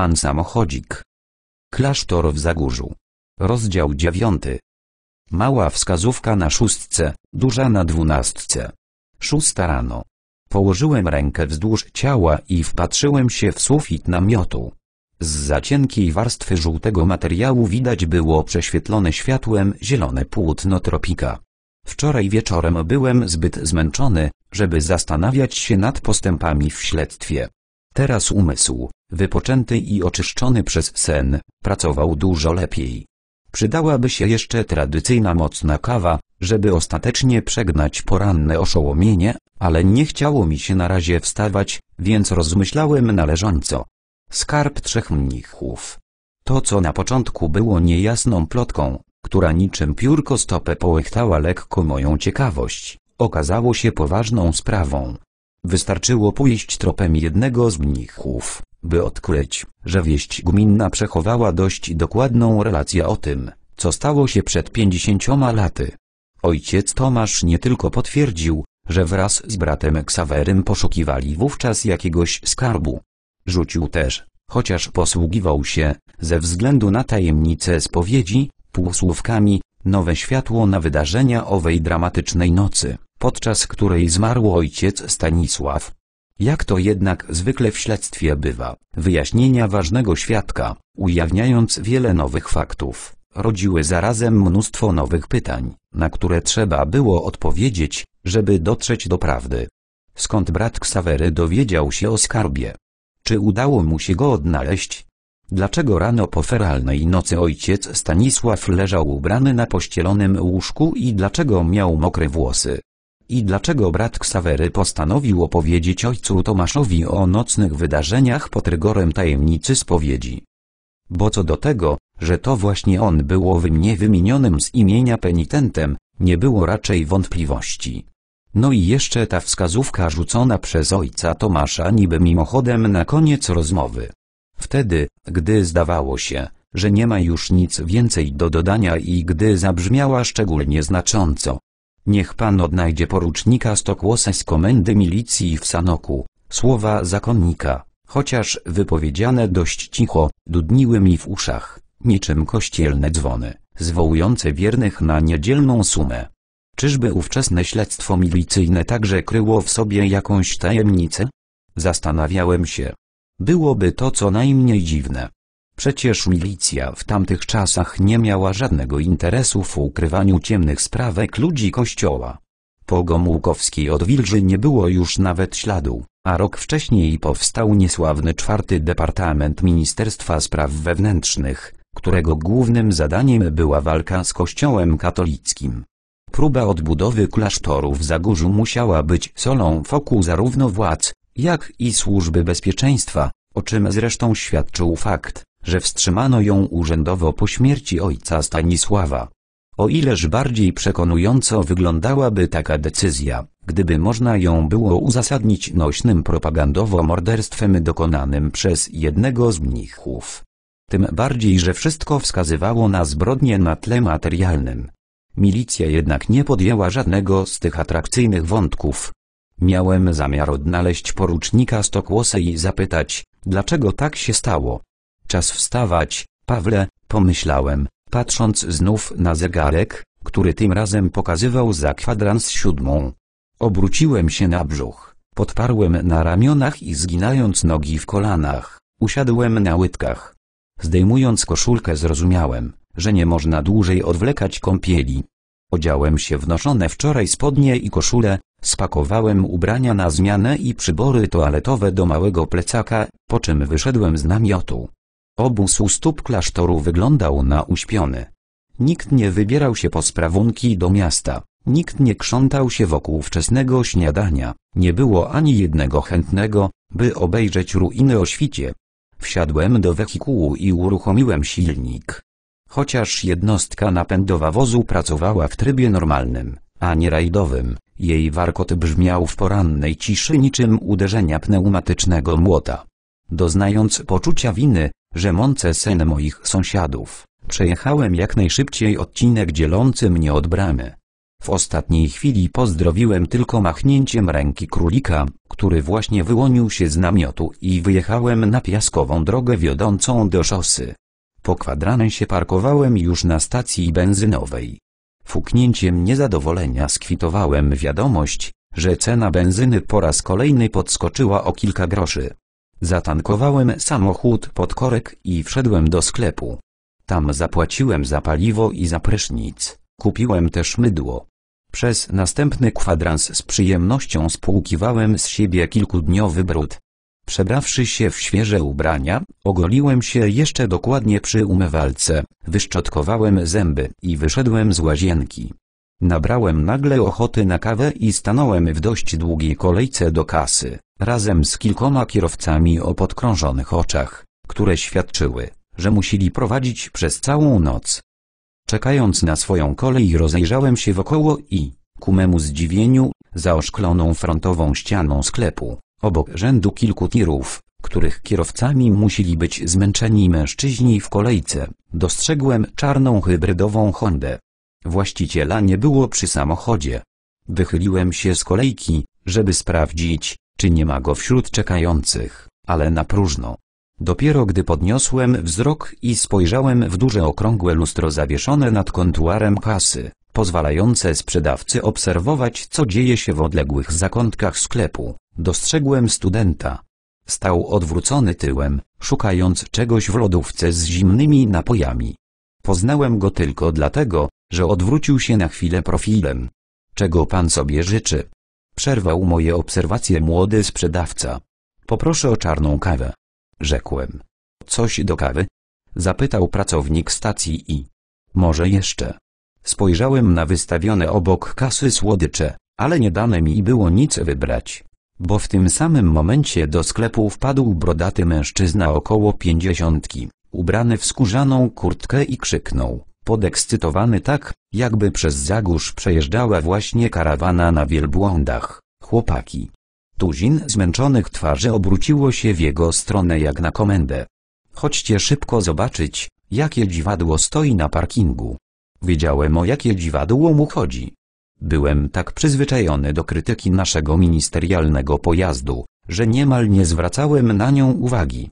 Pan samochodzik. Klasztor w Zagórzu. Rozdział dziewiąty. Mała wskazówka na szóstce, duża na dwunastce. Szósta rano. Położyłem rękę wzdłuż ciała i wpatrzyłem się w sufit namiotu. Z za cienkiej warstwy żółtego materiału widać było prześwietlone światłem zielone płótno tropika. Wczoraj wieczorem byłem zbyt zmęczony, żeby zastanawiać się nad postępami w śledztwie. Teraz umysł, wypoczęty i oczyszczony przez sen, pracował dużo lepiej. Przydałaby się jeszcze tradycyjna mocna kawa, żeby ostatecznie przegnać poranne oszołomienie, ale nie chciało mi się na razie wstawać, więc rozmyślałem należąco. Skarb trzech mnichów. To co na początku było niejasną plotką, która niczym piórko stopę połychtała lekko moją ciekawość, okazało się poważną sprawą. Wystarczyło pójść tropem jednego z mnichów, by odkryć, że wieść gminna przechowała dość dokładną relację o tym, co stało się przed pięćdziesięcioma laty. Ojciec Tomasz nie tylko potwierdził, że wraz z bratem Ksawerym poszukiwali wówczas jakiegoś skarbu. Rzucił też, chociaż posługiwał się, ze względu na tajemnicę spowiedzi, półsłówkami, nowe światło na wydarzenia owej dramatycznej nocy podczas której zmarł ojciec Stanisław. Jak to jednak zwykle w śledztwie bywa, wyjaśnienia ważnego świadka, ujawniając wiele nowych faktów, rodziły zarazem mnóstwo nowych pytań, na które trzeba było odpowiedzieć, żeby dotrzeć do prawdy. Skąd brat Ksawery dowiedział się o skarbie? Czy udało mu się go odnaleźć? Dlaczego rano po feralnej nocy ojciec Stanisław leżał ubrany na pościelonym łóżku i dlaczego miał mokre włosy? I dlaczego brat Ksawery postanowił opowiedzieć ojcu Tomaszowi o nocnych wydarzeniach pod rygorem tajemnicy spowiedzi? Bo co do tego, że to właśnie on był mnie wymienionym z imienia penitentem, nie było raczej wątpliwości. No i jeszcze ta wskazówka rzucona przez ojca Tomasza niby mimochodem na koniec rozmowy. Wtedy, gdy zdawało się, że nie ma już nic więcej do dodania i gdy zabrzmiała szczególnie znacząco, Niech pan odnajdzie porucznika Stokłosa z komendy milicji w Sanoku. Słowa zakonnika, chociaż wypowiedziane dość cicho, dudniły mi w uszach, niczym kościelne dzwony, zwołujące wiernych na niedzielną sumę. Czyżby ówczesne śledztwo milicyjne także kryło w sobie jakąś tajemnicę? Zastanawiałem się. Byłoby to co najmniej dziwne. Przecież milicja w tamtych czasach nie miała żadnego interesu w ukrywaniu ciemnych sprawek ludzi kościoła. Po Gomułkowskiej odwilży nie było już nawet śladu, a rok wcześniej powstał niesławny czwarty Departament Ministerstwa Spraw Wewnętrznych, którego głównym zadaniem była walka z Kościołem katolickim. Próba odbudowy klasztoru w Zagórzu musiała być solą wokół zarówno władz, jak i służby bezpieczeństwa, o czym zresztą świadczył fakt, że wstrzymano ją urzędowo po śmierci ojca Stanisława. O ileż bardziej przekonująco wyglądałaby taka decyzja, gdyby można ją było uzasadnić nośnym propagandowo morderstwem dokonanym przez jednego z mnichów. Tym bardziej, że wszystko wskazywało na zbrodnie na tle materialnym. Milicja jednak nie podjęła żadnego z tych atrakcyjnych wątków. Miałem zamiar odnaleźć porucznika Stokłosę i zapytać, dlaczego tak się stało. Czas wstawać, Pawle, pomyślałem, patrząc znów na zegarek, który tym razem pokazywał za kwadrans siódmą. Obróciłem się na brzuch, podparłem na ramionach i zginając nogi w kolanach, usiadłem na łydkach. Zdejmując koszulkę zrozumiałem, że nie można dłużej odwlekać kąpieli. Odziałem się w noszone wczoraj spodnie i koszulę, spakowałem ubrania na zmianę i przybory toaletowe do małego plecaka, po czym wyszedłem z namiotu. Obóz u stóp klasztoru wyglądał na uśpiony. Nikt nie wybierał się po sprawunki do miasta, nikt nie krzątał się wokół wczesnego śniadania, nie było ani jednego chętnego, by obejrzeć ruiny o świcie. Wsiadłem do wehikułu i uruchomiłem silnik. Chociaż jednostka napędowa wozu pracowała w trybie normalnym, a nie rajdowym, jej warkot brzmiał w porannej ciszy niczym uderzenia pneumatycznego młota. Doznając poczucia winy, że mące sen moich sąsiadów. Przejechałem jak najszybciej odcinek dzielący mnie od bramy. W ostatniej chwili pozdrowiłem tylko machnięciem ręki królika, który właśnie wyłonił się z namiotu i wyjechałem na piaskową drogę wiodącą do szosy. Po kwadransie parkowałem już na stacji benzynowej. Fuknięciem niezadowolenia skwitowałem wiadomość, że cena benzyny po raz kolejny podskoczyła o kilka groszy. Zatankowałem samochód pod korek i wszedłem do sklepu. Tam zapłaciłem za paliwo i za prysznic, kupiłem też mydło. Przez następny kwadrans z przyjemnością spłukiwałem z siebie kilkudniowy brud. Przebrawszy się w świeże ubrania, ogoliłem się jeszcze dokładnie przy umywalce, wyszczotkowałem zęby i wyszedłem z łazienki. Nabrałem nagle ochoty na kawę i stanąłem w dość długiej kolejce do kasy razem z kilkoma kierowcami o podkrążonych oczach, które świadczyły, że musieli prowadzić przez całą noc. Czekając na swoją kolej rozejrzałem się wokoło i, ku memu zdziwieniu, za oszkloną frontową ścianą sklepu, obok rzędu kilku tirów, których kierowcami musieli być zmęczeni mężczyźni w kolejce, dostrzegłem czarną hybrydową Hondę. Właściciela nie było przy samochodzie. Wychyliłem się z kolejki, żeby sprawdzić, czy nie ma go wśród czekających, ale na próżno. Dopiero gdy podniosłem wzrok i spojrzałem w duże okrągłe lustro zawieszone nad kontuarem kasy, pozwalające sprzedawcy obserwować co dzieje się w odległych zakątkach sklepu, dostrzegłem studenta. Stał odwrócony tyłem, szukając czegoś w lodówce z zimnymi napojami. Poznałem go tylko dlatego, że odwrócił się na chwilę profilem. Czego pan sobie życzy? Przerwał moje obserwacje młody sprzedawca. Poproszę o czarną kawę. Rzekłem. Coś do kawy? Zapytał pracownik stacji i. Może jeszcze. Spojrzałem na wystawione obok kasy słodycze, ale nie dane mi było nic wybrać. Bo w tym samym momencie do sklepu wpadł brodaty mężczyzna około pięćdziesiątki, ubrany w skórzaną kurtkę i krzyknął. Podekscytowany tak, jakby przez Zagórz przejeżdżała właśnie karawana na wielbłądach, chłopaki. Tuzin zmęczonych twarzy obróciło się w jego stronę jak na komendę. Chodźcie szybko zobaczyć, jakie dziwadło stoi na parkingu. Wiedziałem o jakie dziwadło mu chodzi. Byłem tak przyzwyczajony do krytyki naszego ministerialnego pojazdu, że niemal nie zwracałem na nią uwagi.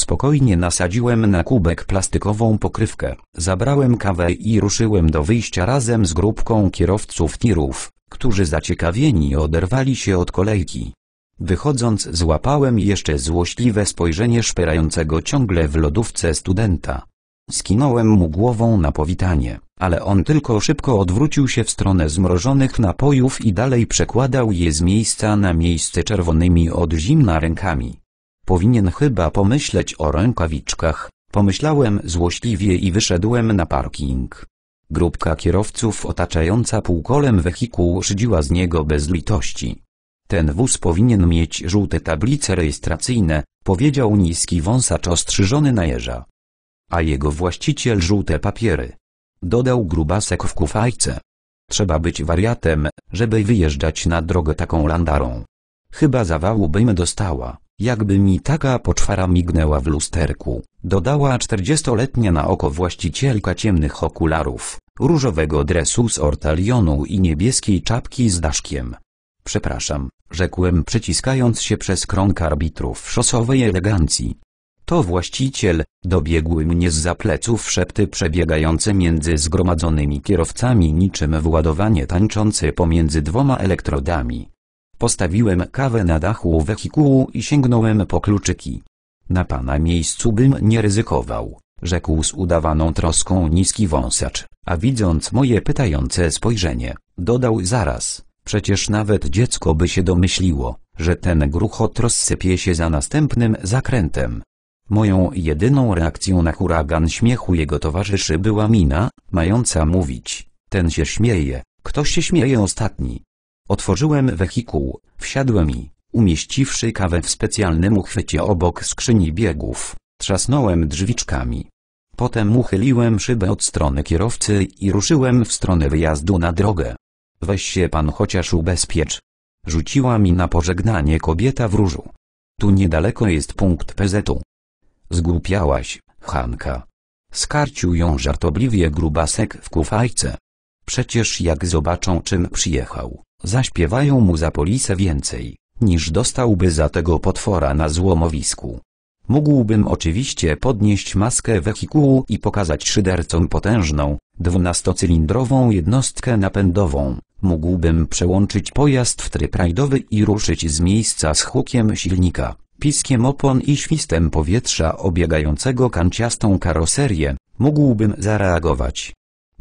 Spokojnie nasadziłem na kubek plastikową pokrywkę, zabrałem kawę i ruszyłem do wyjścia razem z grupką kierowców tirów, którzy zaciekawieni oderwali się od kolejki. Wychodząc złapałem jeszcze złośliwe spojrzenie szperającego ciągle w lodówce studenta. Skinąłem mu głową na powitanie, ale on tylko szybko odwrócił się w stronę zmrożonych napojów i dalej przekładał je z miejsca na miejsce czerwonymi od zimna rękami. Powinien chyba pomyśleć o rękawiczkach, pomyślałem złośliwie i wyszedłem na parking. Grupka kierowców otaczająca półkolem wehikuł szydziła z niego bez litości. Ten wóz powinien mieć żółte tablice rejestracyjne, powiedział niski wąsacz ostrzyżony na jeża. A jego właściciel żółte papiery. Dodał grubasek w kufajce. Trzeba być wariatem, żeby wyjeżdżać na drogę taką landarą. Chyba zawału bym dostała. Jakby mi taka poczwara mignęła w lusterku, dodała czterdziestoletnia na oko właścicielka ciemnych okularów, różowego dresu z ortalionu i niebieskiej czapki z daszkiem. Przepraszam, rzekłem przyciskając się przez krąg arbitrów szosowej elegancji. To właściciel, dobiegły mnie z zapleców szepty przebiegające między zgromadzonymi kierowcami niczym władowanie tańczące pomiędzy dwoma elektrodami. Postawiłem kawę na dachu wehikułu i sięgnąłem po kluczyki. Na pana miejscu bym nie ryzykował, rzekł z udawaną troską niski wąsacz, a widząc moje pytające spojrzenie, dodał zaraz, przecież nawet dziecko by się domyśliło, że ten gruchot rozsypie się za następnym zakrętem. Moją jedyną reakcją na huragan śmiechu jego towarzyszy była mina, mająca mówić, ten się śmieje, kto się śmieje ostatni. Otworzyłem wehikuł, wsiadłem i, umieściwszy kawę w specjalnym uchwycie obok skrzyni biegów, trzasnąłem drzwiczkami. Potem uchyliłem szybę od strony kierowcy i ruszyłem w stronę wyjazdu na drogę. Weź się pan chociaż ubezpiecz. Rzuciła mi na pożegnanie kobieta w różu. Tu niedaleko jest punkt PZ-u. Zgłupiałaś, Hanka. Skarcił ją żartobliwie grubasek w kufajce. Przecież jak zobaczą czym przyjechał, zaśpiewają mu za polisę więcej, niż dostałby za tego potwora na złomowisku. Mógłbym oczywiście podnieść maskę wehikułu i pokazać szydercom potężną, dwunastocylindrową jednostkę napędową. Mógłbym przełączyć pojazd w tryb rajdowy i ruszyć z miejsca z hukiem silnika, piskiem opon i świstem powietrza obiegającego kanciastą karoserię. Mógłbym zareagować.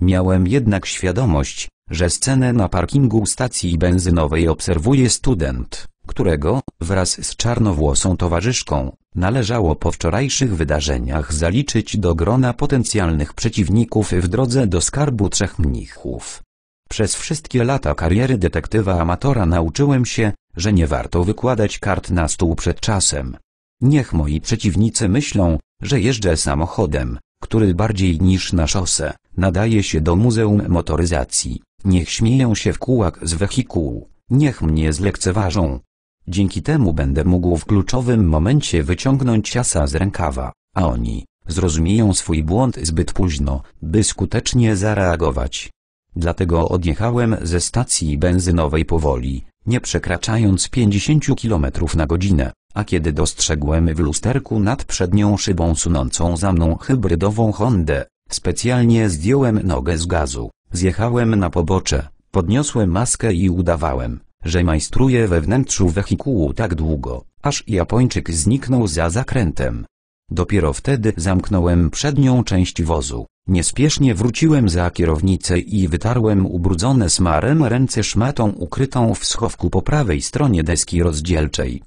Miałem jednak świadomość, że scenę na parkingu stacji benzynowej obserwuje student, którego, wraz z czarnowłosą towarzyszką, należało po wczorajszych wydarzeniach zaliczyć do grona potencjalnych przeciwników w drodze do skarbu trzech mnichów. Przez wszystkie lata kariery detektywa amatora nauczyłem się, że nie warto wykładać kart na stół przed czasem. Niech moi przeciwnicy myślą, że jeżdżę samochodem, który bardziej niż na szosę, nadaje się do Muzeum Motoryzacji. Niech śmieją się w kółak z wehikułu, niech mnie zlekceważą. Dzięki temu będę mógł w kluczowym momencie wyciągnąć ciasa z rękawa, a oni zrozumieją swój błąd zbyt późno, by skutecznie zareagować. Dlatego odjechałem ze stacji benzynowej powoli, nie przekraczając 50 km na godzinę, a kiedy dostrzegłem w lusterku nad przednią szybą sunącą za mną hybrydową Hondę, specjalnie zdjąłem nogę z gazu, Zjechałem na pobocze, podniosłem maskę i udawałem, że majstruję we wnętrzu wehikułu tak długo, aż Japończyk zniknął za zakrętem. Dopiero wtedy zamknąłem przednią część wozu, niespiesznie wróciłem za kierownicę i wytarłem ubrudzone smarem ręce szmatą ukrytą w schowku po prawej stronie deski rozdzielczej.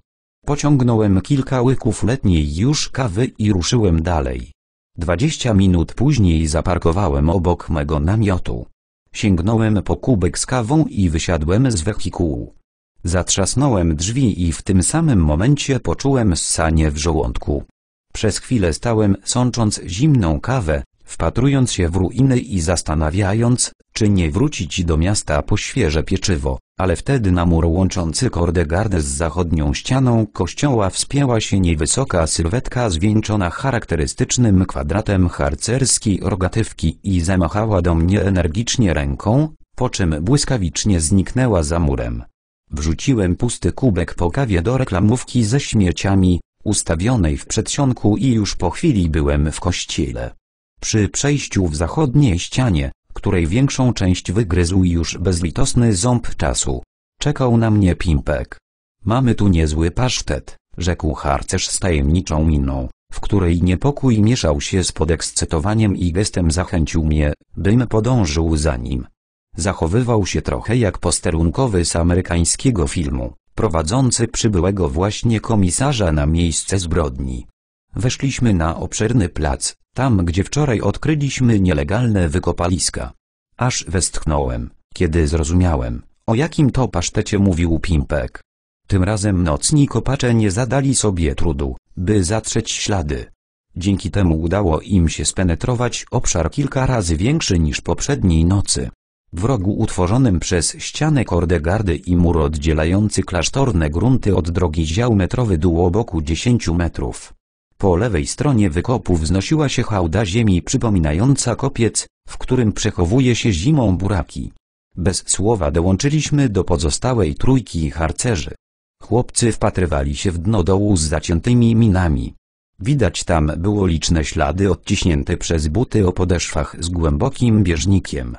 Pociągnąłem kilka łyków letniej już kawy i ruszyłem dalej. Dwadzieścia minut później zaparkowałem obok mego namiotu. Sięgnąłem po kubek z kawą i wysiadłem z wehikułu. Zatrzasnąłem drzwi i w tym samym momencie poczułem ssanie w żołądku. Przez chwilę stałem sącząc zimną kawę, wpatrując się w ruiny i zastanawiając, czy nie wrócić do miasta po świeże pieczywo ale wtedy na mur łączący Kordegardę z zachodnią ścianą kościoła wspięła się niewysoka sylwetka zwieńczona charakterystycznym kwadratem harcerski rogatywki i zamachała do mnie energicznie ręką, po czym błyskawicznie zniknęła za murem. Wrzuciłem pusty kubek po kawie do reklamówki ze śmieciami, ustawionej w przedsionku i już po chwili byłem w kościele. Przy przejściu w zachodniej ścianie, której większą część wygryzł już bezlitosny ząb czasu. Czekał na mnie pimpek. Mamy tu niezły pasztet, rzekł harcerz z tajemniczą miną, w której niepokój mieszał się z podekscytowaniem i gestem zachęcił mnie, bym podążył za nim. Zachowywał się trochę jak posterunkowy z amerykańskiego filmu, prowadzący przybyłego właśnie komisarza na miejsce zbrodni. Weszliśmy na obszerny plac, tam gdzie wczoraj odkryliśmy nielegalne wykopaliska. Aż westchnąłem, kiedy zrozumiałem, o jakim to pasztecie mówił Pimpek. Tym razem nocni kopacze nie zadali sobie trudu, by zatrzeć ślady. Dzięki temu udało im się spenetrować obszar kilka razy większy niż poprzedniej nocy. W rogu utworzonym przez ścianę kordegardy i mur oddzielający klasztorne grunty od drogi ział metrowy dół o boku 10 metrów. Po lewej stronie wykopu wznosiła się hałda ziemi przypominająca kopiec, w którym przechowuje się zimą buraki. Bez słowa dołączyliśmy do pozostałej trójki harcerzy. Chłopcy wpatrywali się w dno dołu z zaciętymi minami. Widać tam było liczne ślady odciśnięte przez buty o podeszwach z głębokim bieżnikiem.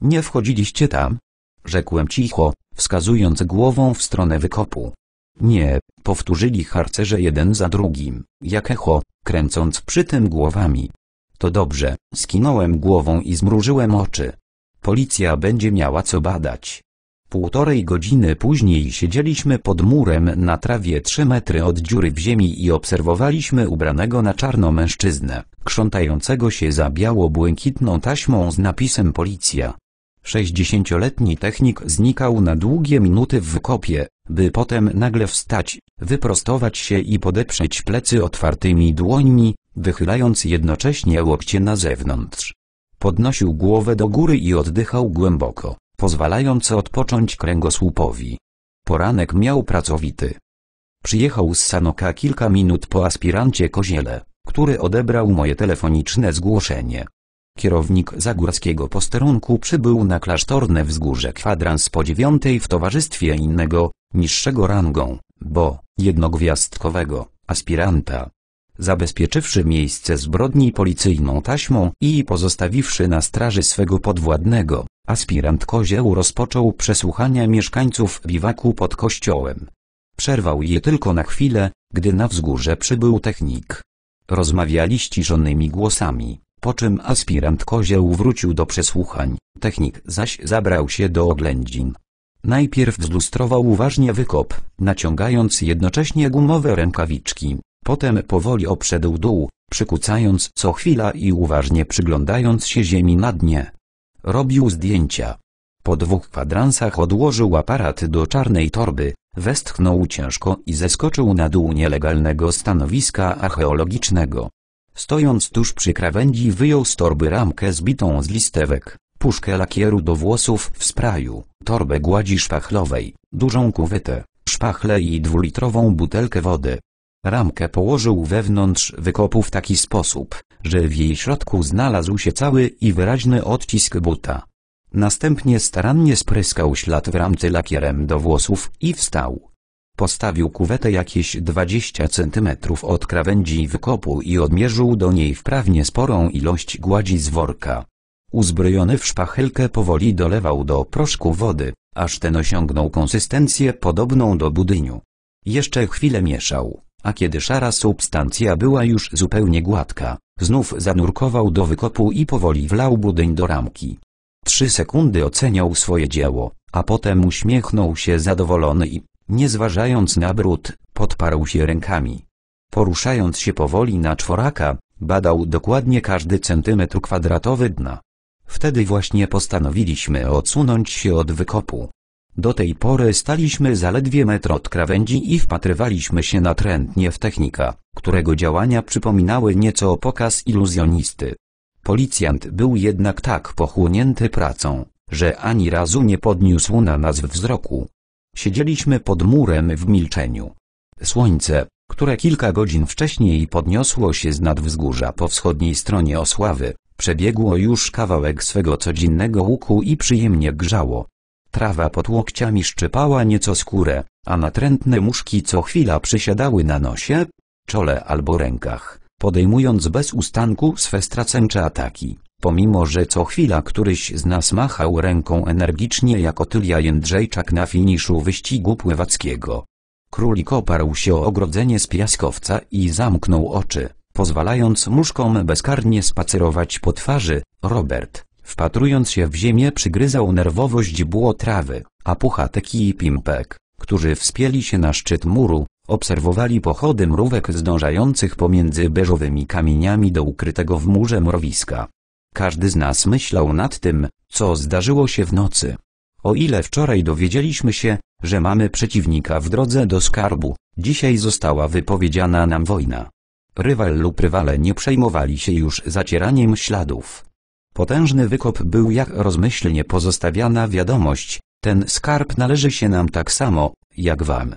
Nie wchodziliście tam? Rzekłem cicho, wskazując głową w stronę wykopu. Nie, Powtórzyli harcerze jeden za drugim, jak echo, kręcąc przy tym głowami. To dobrze, skinąłem głową i zmrużyłem oczy. Policja będzie miała co badać. Półtorej godziny później siedzieliśmy pod murem na trawie trzy metry od dziury w ziemi i obserwowaliśmy ubranego na czarno mężczyznę, krzątającego się za biało-błękitną taśmą z napisem Policja. Sześćdziesięcioletni technik znikał na długie minuty w wykopie, by potem nagle wstać wyprostować się i podeprzeć plecy otwartymi dłońmi, wychylając jednocześnie łokcie na zewnątrz. Podnosił głowę do góry i oddychał głęboko, pozwalając odpocząć kręgosłupowi. Poranek miał pracowity. Przyjechał z Sanoka kilka minut po aspirancie Koziele, który odebrał moje telefoniczne zgłoszenie. Kierownik zagórskiego posterunku przybył na klasztorne wzgórze kwadrans po dziewiątej w towarzystwie innego, niższego rangą, bo, jednogwiazdkowego, aspiranta. Zabezpieczywszy miejsce zbrodni policyjną taśmą i pozostawiwszy na straży swego podwładnego, aspirant Kozieł rozpoczął przesłuchania mieszkańców biwaku pod kościołem. Przerwał je tylko na chwilę, gdy na wzgórze przybył technik. Rozmawiali ściszonymi głosami, po czym aspirant Kozieł wrócił do przesłuchań, technik zaś zabrał się do oględzin. Najpierw zlustrował uważnie wykop, naciągając jednocześnie gumowe rękawiczki, potem powoli obszedł dół, przykucając co chwila i uważnie przyglądając się ziemi na dnie. Robił zdjęcia. Po dwóch kwadransach odłożył aparat do czarnej torby, westchnął ciężko i zeskoczył na dół nielegalnego stanowiska archeologicznego. Stojąc tuż przy krawędzi wyjął z torby ramkę zbitą z listewek puszkę lakieru do włosów w sprayu, torbę gładzi szpachlowej, dużą kuwetę, szpachlę i dwulitrową butelkę wody. Ramkę położył wewnątrz wykopu w taki sposób, że w jej środku znalazł się cały i wyraźny odcisk buta. Następnie starannie spryskał ślad w ramce lakierem do włosów i wstał. Postawił kuwetę jakieś 20 cm od krawędzi wykopu i odmierzył do niej wprawnie sporą ilość gładzi z worka. Uzbrojony w szpachelkę powoli dolewał do proszku wody, aż ten osiągnął konsystencję podobną do budyniu. Jeszcze chwilę mieszał, a kiedy szara substancja była już zupełnie gładka, znów zanurkował do wykopu i powoli wlał budyń do ramki. Trzy sekundy oceniał swoje dzieło, a potem uśmiechnął się zadowolony i, nie zważając na brud, podparł się rękami. Poruszając się powoli na czworaka, badał dokładnie każdy centymetr kwadratowy dna. Wtedy właśnie postanowiliśmy odsunąć się od wykopu. Do tej pory staliśmy zaledwie metr od krawędzi i wpatrywaliśmy się natrętnie w technika, którego działania przypominały nieco pokaz iluzjonisty. Policjant był jednak tak pochłonięty pracą, że ani razu nie podniósł na nas wzroku. Siedzieliśmy pod murem w milczeniu. Słońce, które kilka godzin wcześniej podniosło się z nad wzgórza po wschodniej stronie Osławy, Przebiegło już kawałek swego codziennego łuku i przyjemnie grzało. Trawa pod łokciami szczypała nieco skórę, a natrętne muszki co chwila przysiadały na nosie, czole albo rękach, podejmując bez ustanku swe stracęcze ataki. Pomimo, że co chwila któryś z nas machał ręką energicznie jak Otylia Jędrzejczak na finiszu wyścigu pływackiego. Królik oparł się o ogrodzenie z piaskowca i zamknął oczy pozwalając muszkom bezkarnie spacerować po twarzy, Robert, wpatrując się w ziemię przygryzał nerwowość źdźbło trawy, a Puchatek i Pimpek, którzy wspięli się na szczyt muru, obserwowali pochody mrówek zdążających pomiędzy beżowymi kamieniami do ukrytego w murze mrowiska. Każdy z nas myślał nad tym, co zdarzyło się w nocy. O ile wczoraj dowiedzieliśmy się, że mamy przeciwnika w drodze do skarbu, dzisiaj została wypowiedziana nam wojna. Rywal lub rywale nie przejmowali się już zacieraniem śladów. Potężny wykop był jak rozmyślnie pozostawiana wiadomość, ten skarb należy się nam tak samo, jak wam.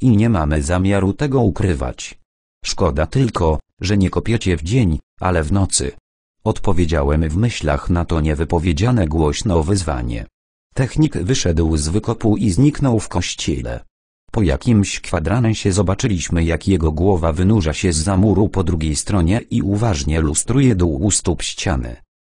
I nie mamy zamiaru tego ukrywać. Szkoda tylko, że nie kopiecie w dzień, ale w nocy. Odpowiedziałem w myślach na to niewypowiedziane głośno wyzwanie. Technik wyszedł z wykopu i zniknął w kościele. Po jakimś kwadransie zobaczyliśmy jak jego głowa wynurza się z zamuru po drugiej stronie i uważnie lustruje dół u stóp ściany.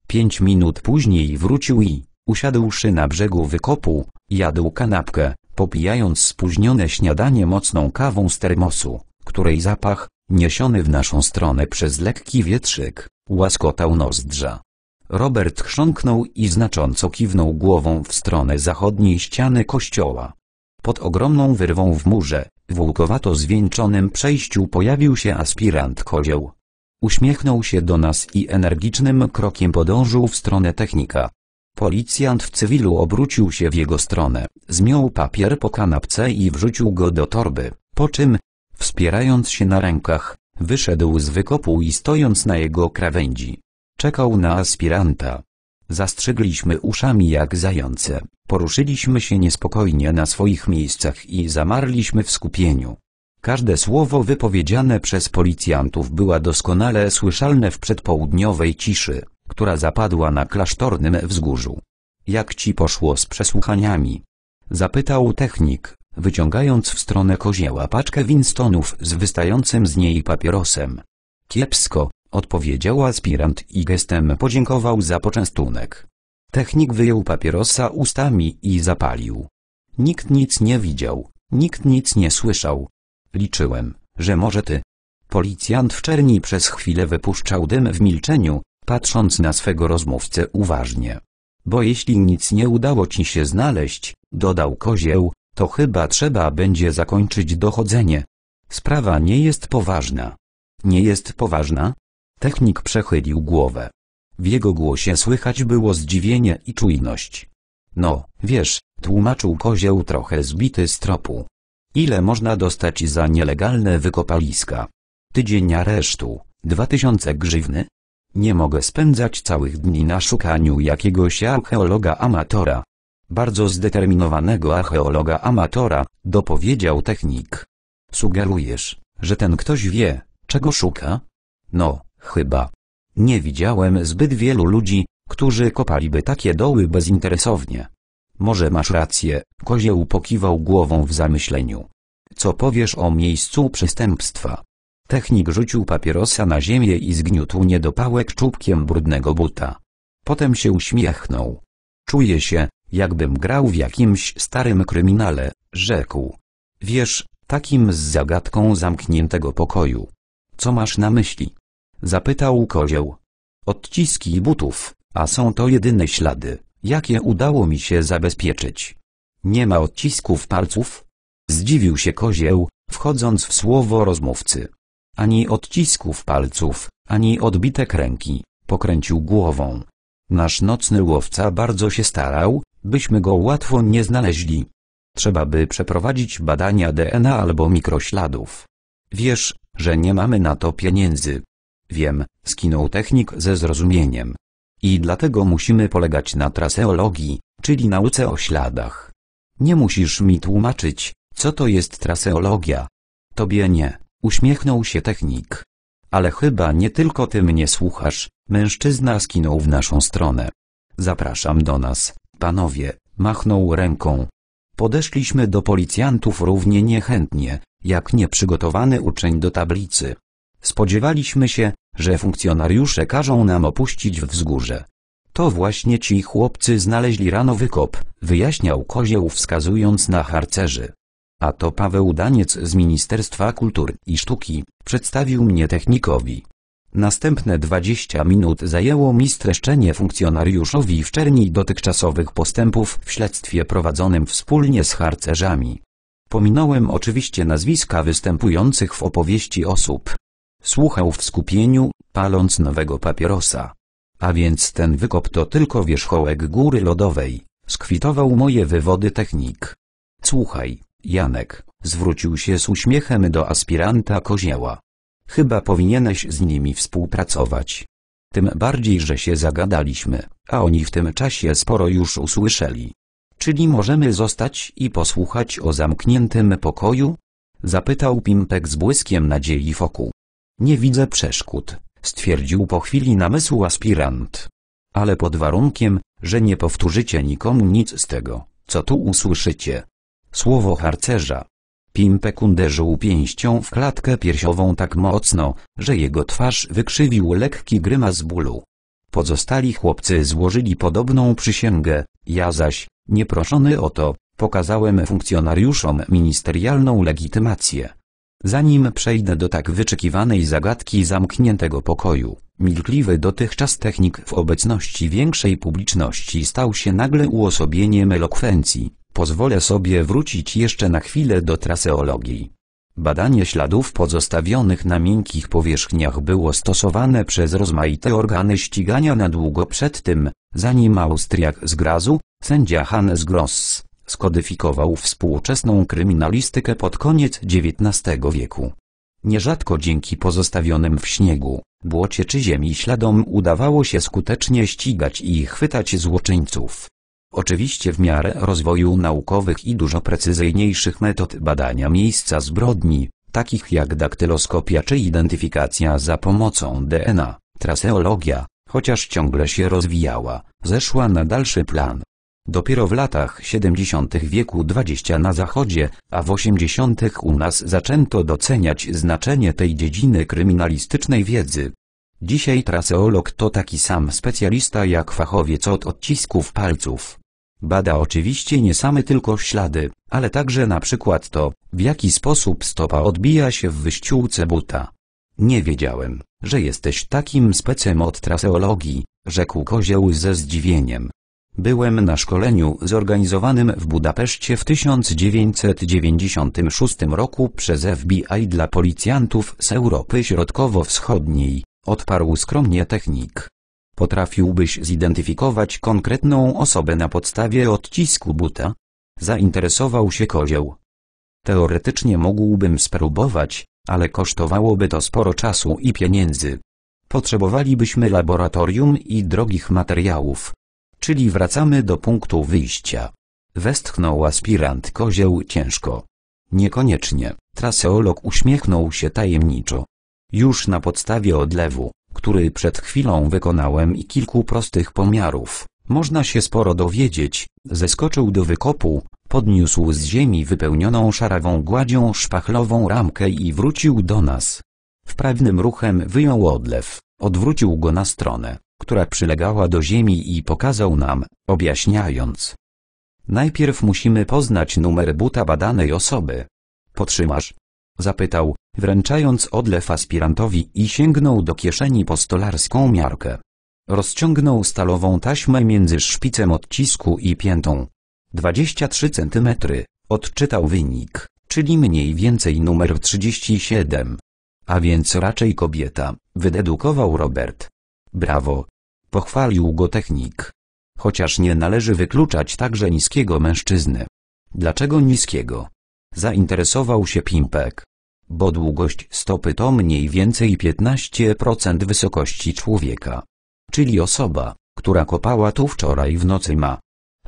Pięć minut później wrócił i, usiadłszy na brzegu wykopu, jadł kanapkę, popijając spóźnione śniadanie mocną kawą z termosu, której zapach, niesiony w naszą stronę przez lekki wietrzyk, łaskotał nozdrza. Robert chrząknął i znacząco kiwnął głową w stronę zachodniej ściany kościoła. Pod ogromną wyrwą w murze, w łukowato zwieńczonym przejściu pojawił się aspirant kozioł. Uśmiechnął się do nas i energicznym krokiem podążył w stronę technika. Policjant w cywilu obrócił się w jego stronę, zmiął papier po kanapce i wrzucił go do torby, po czym, wspierając się na rękach, wyszedł z wykopu i stojąc na jego krawędzi. Czekał na aspiranta. Zastrzygliśmy uszami jak zające, poruszyliśmy się niespokojnie na swoich miejscach i zamarliśmy w skupieniu. Każde słowo wypowiedziane przez policjantów było doskonale słyszalne w przedpołudniowej ciszy, która zapadła na klasztornym wzgórzu. Jak ci poszło z przesłuchaniami? Zapytał technik, wyciągając w stronę kozieła paczkę Winstonów z wystającym z niej papierosem. Kiepsko, Odpowiedział aspirant i gestem podziękował za poczęstunek. Technik wyjął papierosa ustami i zapalił. Nikt nic nie widział, nikt nic nie słyszał. Liczyłem, że może ty. Policjant w czerni przez chwilę wypuszczał dym w milczeniu, patrząc na swego rozmówcę uważnie. Bo jeśli nic nie udało ci się znaleźć, dodał kozieł, to chyba trzeba będzie zakończyć dochodzenie. Sprawa nie jest poważna. Nie jest poważna? Technik przechylił głowę. W jego głosie słychać było zdziwienie i czujność. No, wiesz, tłumaczył kozioł trochę zbity z tropu. Ile można dostać za nielegalne wykopaliska? Tydzień aresztu, dwa tysiące grzywny? Nie mogę spędzać całych dni na szukaniu jakiegoś archeologa amatora. Bardzo zdeterminowanego archeologa amatora, dopowiedział technik. Sugerujesz, że ten ktoś wie, czego szuka? No, Chyba. Nie widziałem zbyt wielu ludzi, którzy kopaliby takie doły bezinteresownie. Może masz rację, kozieł pokiwał głową w zamyśleniu. Co powiesz o miejscu przestępstwa? Technik rzucił papierosa na ziemię i zgniótł niedopałek czubkiem brudnego buta. Potem się uśmiechnął. Czuję się, jakbym grał w jakimś starym kryminale, rzekł. Wiesz, takim z zagadką zamkniętego pokoju. Co masz na myśli? Zapytał kozioł. Odciski butów, a są to jedyne ślady, jakie udało mi się zabezpieczyć. Nie ma odcisków palców? Zdziwił się kozieł, wchodząc w słowo rozmówcy. Ani odcisków palców, ani odbitek ręki, pokręcił głową. Nasz nocny łowca bardzo się starał, byśmy go łatwo nie znaleźli. Trzeba by przeprowadzić badania DNA albo mikrośladów. Wiesz, że nie mamy na to pieniędzy. Wiem, skinął technik ze zrozumieniem. I dlatego musimy polegać na traseologii, czyli nauce o śladach. Nie musisz mi tłumaczyć, co to jest traseologia. Tobie nie, uśmiechnął się technik. Ale chyba nie tylko ty mnie słuchasz, mężczyzna skinął w naszą stronę. Zapraszam do nas, panowie, machnął ręką. Podeszliśmy do policjantów równie niechętnie, jak nieprzygotowany uczeń do tablicy. Spodziewaliśmy się, że funkcjonariusze każą nam opuścić wzgórze. To właśnie ci chłopcy znaleźli rano wykop, wyjaśniał Kozieł wskazując na harcerzy. A to Paweł Daniec z Ministerstwa Kultury i Sztuki, przedstawił mnie technikowi. Następne 20 minut zajęło mi streszczenie funkcjonariuszowi w czerni dotychczasowych postępów w śledztwie prowadzonym wspólnie z harcerzami. Pominąłem oczywiście nazwiska występujących w opowieści osób, Słuchał w skupieniu, paląc nowego papierosa. A więc ten wykop to tylko wierzchołek góry lodowej, skwitował moje wywody technik. Słuchaj, Janek, zwrócił się z uśmiechem do aspiranta Kozieła. Chyba powinieneś z nimi współpracować. Tym bardziej, że się zagadaliśmy, a oni w tym czasie sporo już usłyszeli. Czyli możemy zostać i posłuchać o zamkniętym pokoju? Zapytał Pimpek z błyskiem nadziei wokół. Nie widzę przeszkód, stwierdził po chwili namysłu aspirant. Ale pod warunkiem, że nie powtórzycie nikomu nic z tego, co tu usłyszycie. Słowo harcerza. Pimpek uderzył pięścią w klatkę piersiową tak mocno, że jego twarz wykrzywił lekki grymas bólu. Pozostali chłopcy złożyli podobną przysięgę, ja zaś, nieproszony o to, pokazałem funkcjonariuszom ministerialną legitymację. Zanim przejdę do tak wyczekiwanej zagadki zamkniętego pokoju, milkliwy dotychczas technik w obecności większej publiczności stał się nagle uosobieniem elokwencji, pozwolę sobie wrócić jeszcze na chwilę do traseologii. Badanie śladów pozostawionych na miękkich powierzchniach było stosowane przez rozmaite organy ścigania na długo przed tym, zanim Austriak z Grazu, sędzia Hans Gross, skodyfikował współczesną kryminalistykę pod koniec XIX wieku. Nierzadko dzięki pozostawionym w śniegu, błocie czy ziemi śladom udawało się skutecznie ścigać i chwytać złoczyńców. Oczywiście w miarę rozwoju naukowych i dużo precyzyjniejszych metod badania miejsca zbrodni, takich jak daktyloskopia czy identyfikacja za pomocą DNA, traseologia, chociaż ciągle się rozwijała, zeszła na dalszy plan. Dopiero w latach 70. wieku XX na zachodzie, a w 80. u nas zaczęto doceniać znaczenie tej dziedziny kryminalistycznej wiedzy. Dzisiaj traseolog to taki sam specjalista jak fachowiec od odcisków palców. Bada oczywiście nie same tylko ślady, ale także na przykład to, w jaki sposób stopa odbija się w wyściółce buta. Nie wiedziałem, że jesteś takim specem od traseologii, rzekł kozioł ze zdziwieniem. Byłem na szkoleniu zorganizowanym w Budapeszcie w 1996 roku przez FBI dla policjantów z Europy Środkowo-Wschodniej, odparł skromnie technik. Potrafiłbyś zidentyfikować konkretną osobę na podstawie odcisku buta? Zainteresował się kozioł. Teoretycznie mógłbym spróbować, ale kosztowałoby to sporo czasu i pieniędzy. Potrzebowalibyśmy laboratorium i drogich materiałów, czyli wracamy do punktu wyjścia. Westchnął aspirant kozioł ciężko. Niekoniecznie, traseolog uśmiechnął się tajemniczo. Już na podstawie odlewu, który przed chwilą wykonałem i kilku prostych pomiarów, można się sporo dowiedzieć, zeskoczył do wykopu, podniósł z ziemi wypełnioną szarawą gładzią szpachlową ramkę i wrócił do nas. Wprawnym ruchem wyjął odlew, odwrócił go na stronę, która przylegała do Ziemi i pokazał nam, objaśniając. Najpierw musimy poznać numer buta badanej osoby. Potrzymasz? Zapytał, wręczając odlew aspirantowi i sięgnął do kieszeni po stolarską miarkę. Rozciągnął stalową taśmę między szpicem odcisku i piętą. 23 cm, odczytał wynik, czyli mniej więcej numer 37. A więc raczej kobieta, wydedukował Robert. Brawo! Pochwalił go technik. Chociaż nie należy wykluczać także niskiego mężczyzny. Dlaczego niskiego? Zainteresował się Pimpek. Bo długość stopy to mniej więcej 15% wysokości człowieka. Czyli osoba, która kopała tu wczoraj w nocy ma.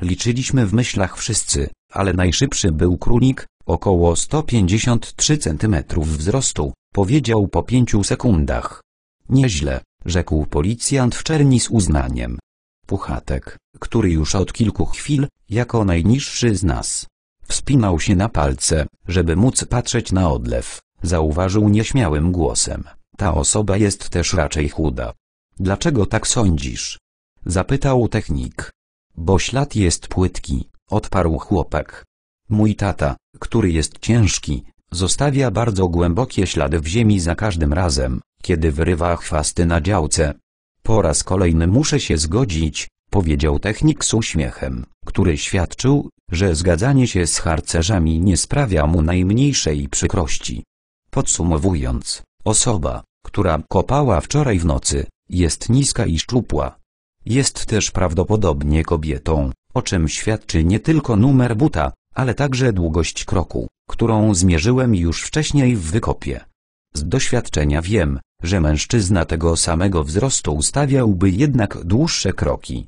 Liczyliśmy w myślach wszyscy, ale najszybszy był królik, około 153 cm wzrostu, powiedział po pięciu sekundach. Nieźle rzekł policjant w czerni z uznaniem. Puchatek, który już od kilku chwil, jako najniższy z nas, wspinał się na palce, żeby móc patrzeć na odlew, zauważył nieśmiałym głosem. Ta osoba jest też raczej chuda. Dlaczego tak sądzisz? Zapytał technik. Bo ślad jest płytki, odparł chłopak. Mój tata, który jest ciężki, zostawia bardzo głębokie ślady w ziemi za każdym razem, kiedy wyrywa chwasty na działce. Po raz kolejny muszę się zgodzić, powiedział technik z uśmiechem, który świadczył, że zgadzanie się z harcerzami nie sprawia mu najmniejszej przykrości. Podsumowując, osoba, która kopała wczoraj w nocy, jest niska i szczupła. Jest też prawdopodobnie kobietą, o czym świadczy nie tylko numer buta, ale także długość kroku, którą zmierzyłem już wcześniej w wykopie. Z doświadczenia wiem, że mężczyzna tego samego wzrostu ustawiałby jednak dłuższe kroki.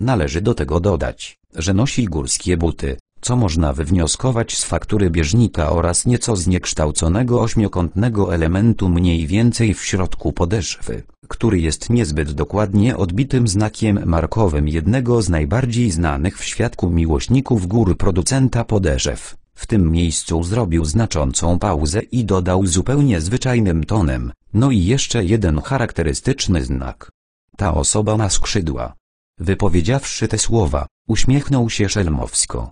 Należy do tego dodać, że nosi górskie buty, co można wywnioskować z faktury bieżnika oraz nieco zniekształconego ośmiokątnego elementu mniej więcej w środku podeszwy, który jest niezbyt dokładnie odbitym znakiem markowym jednego z najbardziej znanych w świadku miłośników gór producenta podeszew. W tym miejscu zrobił znaczącą pauzę i dodał zupełnie zwyczajnym tonem, no i jeszcze jeden charakterystyczny znak. Ta osoba ma skrzydła. Wypowiedziawszy te słowa, uśmiechnął się szelmowsko.